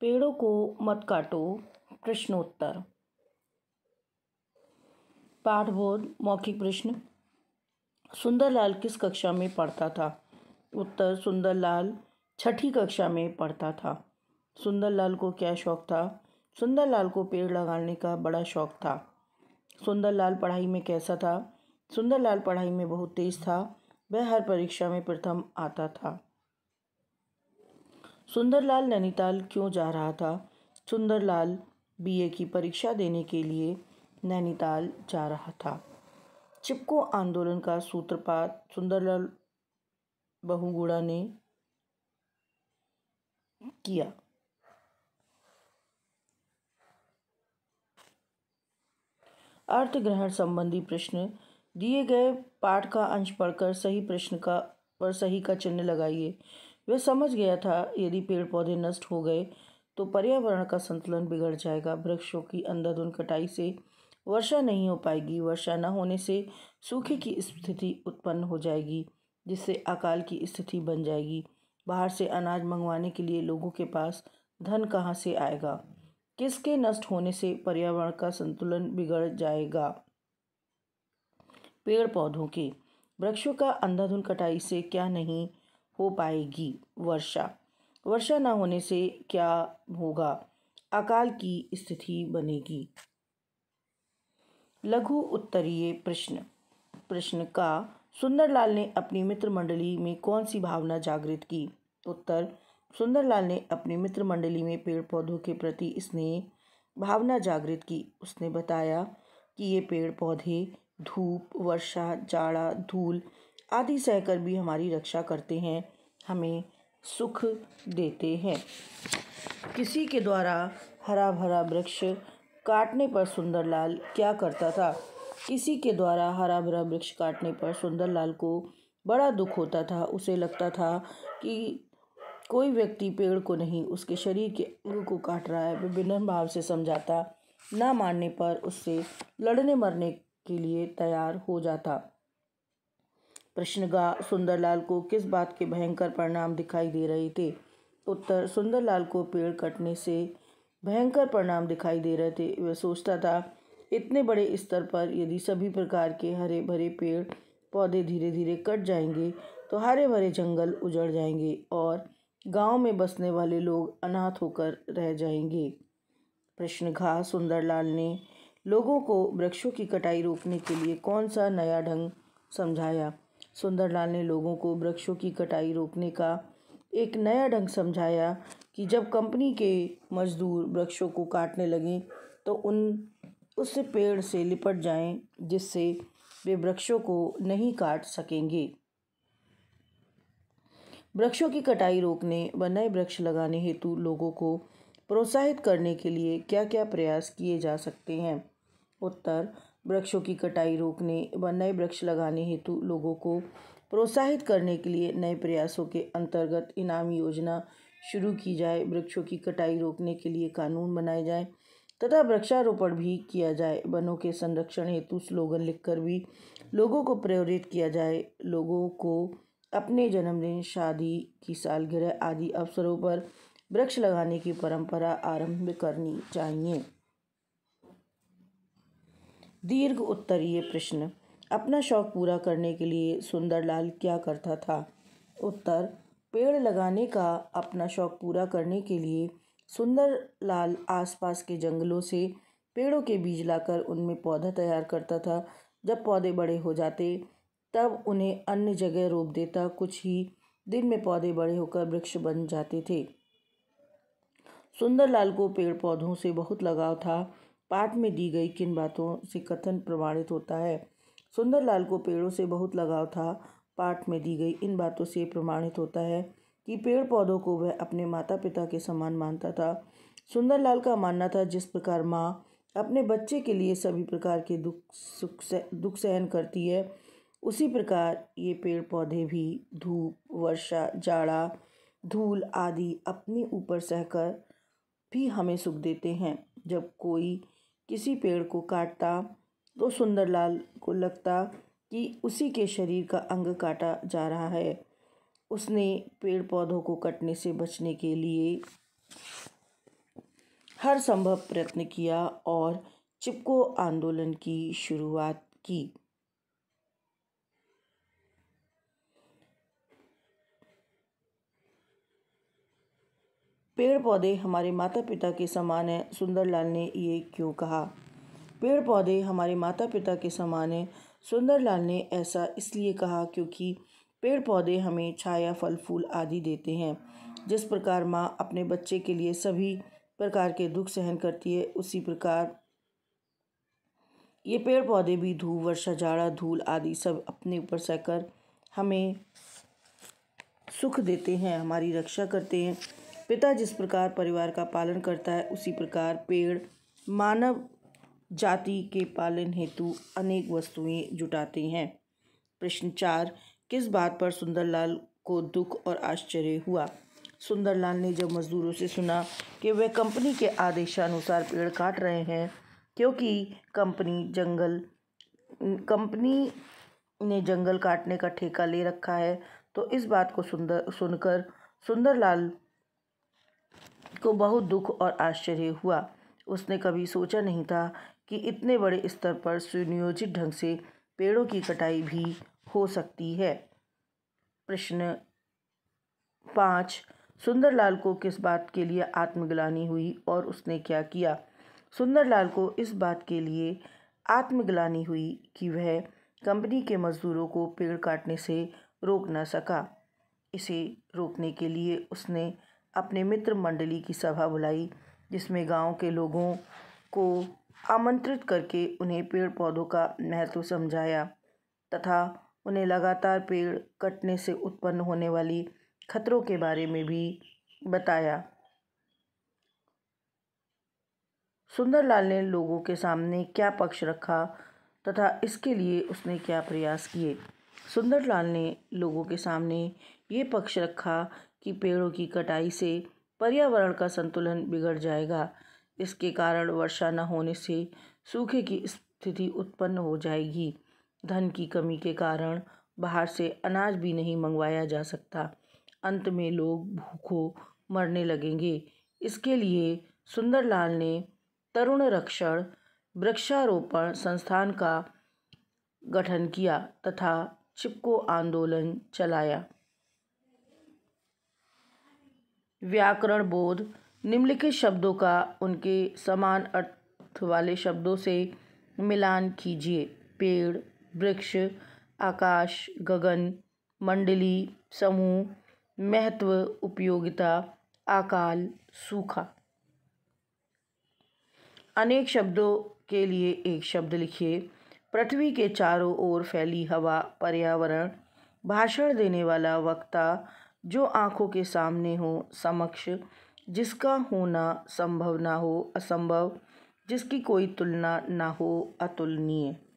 पेड़ों को मत काटो प्रश्नोत्तर पाठबोध मौखिक प्रश्न सुंदरलाल किस कक्षा में पढ़ता था उत्तर सुंदरलाल छठी कक्षा में पढ़ता था सुंदरलाल को क्या शौक था सुंदरलाल को पेड़ लगाने का बड़ा शौक था सुंदरलाल पढ़ाई में कैसा था सुंदरलाल पढ़ाई में बहुत तेज था वह हर परीक्षा में प्रथम आता था सुंदरलाल नैनीताल क्यों जा रहा था सुंदरलाल बीए की परीक्षा देने के लिए नैनीताल जा रहा था चिपको आंदोलन का सूत्रपात सुंदरलाल बहुगुड़ा ने किया अर्थ ग्रहण संबंधी प्रश्न दिए गए पाठ का अंश पढ़कर सही प्रश्न का पर सही का चिन्ह लगाइए वह समझ गया था यदि पेड़ पौधे नष्ट हो गए तो पर्यावरण का संतुलन बिगड़ जाएगा वृक्षों की अंधाधुंध कटाई से वर्षा नहीं हो पाएगी वर्षा न होने से सूखे की स्थिति उत्पन्न हो जाएगी जिससे अकाल की स्थिति बन जाएगी बाहर से अनाज मंगवाने के लिए लोगों के पास धन कहाँ से आएगा किसके नष्ट होने से पर्यावरण का संतुलन बिगड़ जाएगा पेड़ पौधों के वृक्षों का अंधाधुंध कटाई से क्या नहीं हो पाएगी वर्षा वर्षा ना होने से क्या होगा अकाल की स्थिति बनेगी लघु उत्तरीय प्रश्न प्रश्न का सुंदरलाल ने अपनी मित्र मंडली में कौन सी भावना जागृत की उत्तर सुंदरलाल ने अपनी मित्र मंडली में पेड़ पौधों के प्रति स्नेह भावना जागृत की उसने बताया कि ये पेड़ पौधे धूप वर्षा जाड़ा धूल आदि सहकर भी हमारी रक्षा करते हैं हमें सुख देते हैं किसी के द्वारा हरा भरा वृक्ष काटने पर सुंदरलाल क्या करता था किसी के द्वारा हरा भरा वृक्ष काटने पर सुंदरलाल को बड़ा दुख होता था उसे लगता था कि कोई व्यक्ति पेड़ को नहीं उसके शरीर के अंग को काट रहा है विभिन्न भाव से समझाता ना मानने पर उससे लड़ने मरने के लिए तैयार हो जाता प्रश्नगा सुंदरलाल को किस बात के भयंकर परिणाम दिखाई दे रहे थे उत्तर सुंदरलाल को पेड़ कटने से भयंकर परिणाम दिखाई दे रहे थे वह सोचता था इतने बड़े स्तर पर यदि सभी प्रकार के हरे भरे पेड़ पौधे धीरे धीरे कट जाएंगे तो हरे भरे जंगल उजड़ जाएंगे और गांव में बसने वाले लोग अनाथ होकर रह जाएंगे प्रश्न घा सुंदरलाल ने लोगों को वृक्षों की कटाई रोकने के लिए कौन सा नया ढंग समझाया सुंदरलाल ने लोगों को वृक्षों की कटाई रोकने का एक नया ढंग समझाया कि जब कंपनी के मजदूर वृक्षों को काटने लगें तो उन उस पेड़ से लिपट जाएं जिससे वे वृक्षों को नहीं काट सकेंगे वृक्षों की कटाई रोकने व नए वृक्ष लगाने हेतु लोगों को प्रोत्साहित करने के लिए क्या क्या प्रयास किए जा सकते हैं उत्तर वृक्षों की कटाई रोकने व नए वृक्ष लगाने हेतु लोगों को प्रोत्साहित करने के लिए नए प्रयासों के अंतर्गत इनाम योजना शुरू की जाए वृक्षों की कटाई रोकने के लिए कानून बनाए जाए तथा वृक्षारोपण भी किया जाए वनों के संरक्षण हेतु स्लोगन लिखकर भी लोगों को प्रेरित किया जाए लोगों को अपने जन्मदिन शादी की सालगिरह आदि अवसरों पर वृक्ष लगाने की परंपरा आरंभ करनी चाहिए दीर्घ उत्तरीय प्रश्न अपना शौक पूरा करने के लिए सुंदरलाल क्या करता था उत्तर पेड़ लगाने का अपना शौक पूरा करने के लिए सुंदरलाल आसपास के जंगलों से पेड़ों के बीज लाकर उनमें पौधा तैयार करता था जब पौधे बड़े हो जाते तब उन्हें अन्य जगह रोप देता कुछ ही दिन में पौधे बड़े होकर वृक्ष बन जाते थे सुंदरलाल को पेड़ पौधों से बहुत लगाव था पाठ में दी गई किन बातों से कथन प्रमाणित होता है सुंदरलाल को पेड़ों से बहुत लगाव था पाठ में दी गई इन बातों से प्रमाणित होता है कि पेड़ पौधों को वह अपने माता पिता के समान मानता था सुंदरलाल का मानना था जिस प्रकार माँ अपने बच्चे के लिए सभी प्रकार के दुख सुख सह, दुख सहन करती है उसी प्रकार ये पेड़ पौधे भी धूप वर्षा जाड़ा धूल आदि अपने ऊपर सहकर भी हमें सुख देते हैं जब कोई किसी पेड़ को काटता तो सुंदरलाल को लगता कि उसी के शरीर का अंग काटा जा रहा है उसने पेड़ पौधों को कटने से बचने के लिए हर संभव प्रयत्न किया और चिपको आंदोलन की शुरुआत की पेड़ पौधे हमारे माता पिता के समान हैं सुंदरलाल ने ये क्यों कहा पेड़ पौधे हमारे माता पिता के समान हैं सुंदरलाल ने ऐसा इसलिए कहा क्योंकि पेड़ पौधे हमें छाया फल फूल आदि देते हैं जिस प्रकार माँ अपने बच्चे के लिए सभी प्रकार के दुख सहन करती है उसी प्रकार ये पेड़ पौधे भी धूप वर्षा जाड़ा धूल आदि सब अपने ऊपर सहकर हमें सुख देते हैं हमारी रक्षा करते हैं पिता जिस प्रकार परिवार का पालन करता है उसी प्रकार पेड़ मानव जाति के पालन हेतु अनेक वस्तुएं जुटाते हैं प्रश्न चार किस बात पर सुंदरलाल को दुख और आश्चर्य हुआ सुंदरलाल ने जब मजदूरों से सुना कि वे कंपनी के आदेशानुसार पेड़ काट रहे हैं क्योंकि कंपनी जंगल कंपनी ने जंगल काटने का ठेका ले रखा है तो इस बात को सुंदर सुनकर सुंदरलाल को बहुत दुख और आश्चर्य हुआ उसने कभी सोचा नहीं था कि इतने बड़े स्तर पर सुनियोजित ढंग से पेड़ों की कटाई भी हो सकती है प्रश्न पाँच सुंदरलाल को किस बात के लिए आत्मग्लानी हुई और उसने क्या किया सुंदरलाल को इस बात के लिए आत्मग्लानी हुई कि वह कंपनी के मजदूरों को पेड़ काटने से रोक न सका इसे रोकने के लिए उसने अपने मित्र मंडली की सभा बुलाई जिसमें गांव के लोगों को आमंत्रित करके उन्हें पेड़ पौधों का महत्व समझाया तथा उन्हें लगातार पेड़ कटने से उत्पन्न होने वाली खतरों के बारे में भी बताया सुंदरलाल ने लोगों के सामने क्या पक्ष रखा तथा इसके लिए उसने क्या प्रयास किए सुंदरलाल ने लोगों के सामने ये पक्ष रखा कि पेड़ों की कटाई से पर्यावरण का संतुलन बिगड़ जाएगा इसके कारण वर्षा न होने से सूखे की स्थिति उत्पन्न हो जाएगी धन की कमी के कारण बाहर से अनाज भी नहीं मंगवाया जा सकता अंत में लोग भूखों मरने लगेंगे इसके लिए सुंदरलाल ने तरुण रक्षण वृक्षारोपण संस्थान का गठन किया तथा चिपको आंदोलन चलाया व्याकरण बोध निम्नलिखित शब्दों का उनके समान अर्थ वाले शब्दों से मिलान कीजिए पेड़ वृक्ष आकाश गगन मंडली समूह महत्व उपयोगिता आकाल सूखा अनेक शब्दों के लिए एक शब्द लिखिए पृथ्वी के चारों ओर फैली हवा पर्यावरण भाषण देने वाला वक्ता जो आँखों के सामने हो समक्ष जिसका होना संभव ना हो असंभव जिसकी कोई तुलना ना हो अतुलनीय